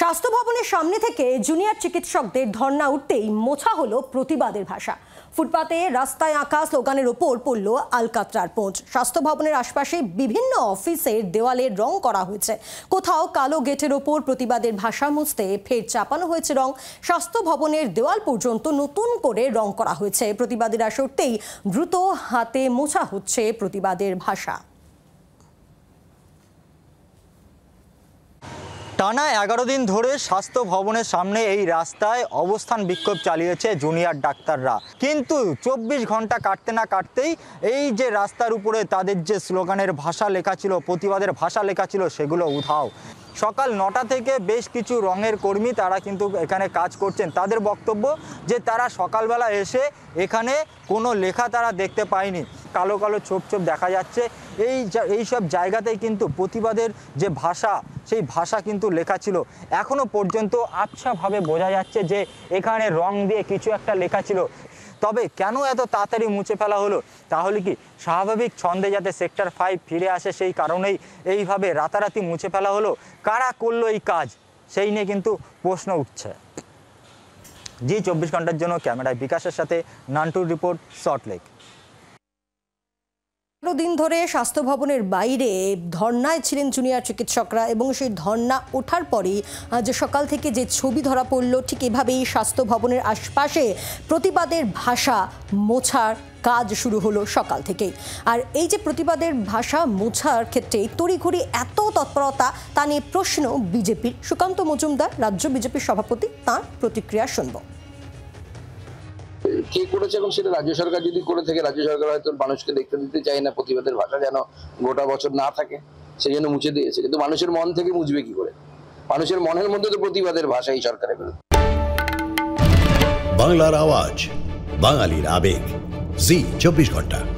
স্বাস্থ্য ভবনের সামনে থেকে জুনিয়র চিকিৎসকদের ধর্না উঠতেই মোছা হলো প্রতিবাদের ভাষা ফুটপাতে রাস্তায় আঁকা স্লোগানের ওপর পড়ল আলকাত্রার পোঁচ স্বাস্থ্য ভবনের আশপাশে বিভিন্ন অফিসের দেওয়ালে রং করা হয়েছে কোথাও কালো গেটের ওপর প্রতিবাদের ভাষা মুছতে ফের চাপানো হয়েছে রং স্বাস্থ্য ভবনের দেওয়াল পর্যন্ত নতুন করে রং করা হয়েছে প্রতিবাদীরা সরতেই দ্রুত হাতে মোছা হচ্ছে প্রতিবাদের ভাষা টানা এগারো দিন ধরে স্বাস্থ্য ভবনের সামনে এই রাস্তায় অবস্থান বিক্ষোভ চালিয়েছে জুনিয়র ডাক্তাররা কিন্তু চব্বিশ ঘন্টা কাটতে না কাটতেই এই যে রাস্তার উপরে তাদের যে স্লোগানের ভাষা লেখা ছিল প্রতিবাদের ভাষা লেখা ছিল সেগুলো উধাও সকাল নটা থেকে বেশ কিছু রঙের কর্মী তারা কিন্তু এখানে কাজ করছেন তাদের বক্তব্য যে তারা সকালবেলা এসে এখানে কোনো লেখা তারা দেখতে পায়নি কালো কালো ছোপ ছোপ দেখা যাচ্ছে এই এই সব জায়গাতেই কিন্তু প্রতিবাদের যে ভাষা সেই ভাষা কিন্তু লেখা ছিল এখনও পর্যন্ত আচ্ছাভাবে বোঝা যাচ্ছে যে এখানে রং দিয়ে কিছু একটা লেখা ছিল তবে কেন এত তাড়াতাড়ি মুছে ফেলা হলো তাহলে কি স্বাভাবিক ছন্দে যাতে সেক্টর ফাইভ ফিরে আসে সেই কারণেই এইভাবে রাতারাতি মুছে ফেলা হলো কারা করলো এই কাজ সেই নিয়ে কিন্তু প্রশ্ন উঠছে জি চব্বিশ ঘন্টার জন্য ক্যামেরায় বিকাশের সাথে নান্টুর রিপোর্ট সল্টলেক দিন ধরে স্বাস্থ্য ভবনের বাইরে ধর্নায় ছিলেন জুনিয়র চিকিৎসকরা এবং সেই ধর্না ওঠার পরেই যে সকাল থেকে যে ছবি ধরা পড়ল ঠিক এভাবেই স্বাস্থ্য ভবনের আশপাশে প্রতিবাদের ভাষা মোছার কাজ শুরু হলো সকাল থেকেই আর এই যে প্রতিবাদের ভাষা মোছার ক্ষেত্রে তড়িঘড়ি এত তৎপরতা তা নিয়ে প্রশ্ন বিজেপির সুকান্ত মজুমদার রাজ্য বিজেপির সভাপতি তাঁর প্রতিক্রিয়া শুনব কে করেছে এখন সেটা রাজ্য সরকার যদি করে থাকে রাজ্য সরকার হয়তো মানুষকে দেখতে দিতে চায় না প্রতিবাদের ভাষা যেন গোটা বছর না থাকে সেই জন্য মুছে দিয়েছে কিন্তু মানুষের মন থেকে মুছবে কি করে মানুষের মনের মধ্যে তো প্রতিবাদের ভাষা এই সরকারের বিরুদ্ধে বাংলার আওয়াজ বাঙালির আবেগ জি চব্বিশ ঘন্টা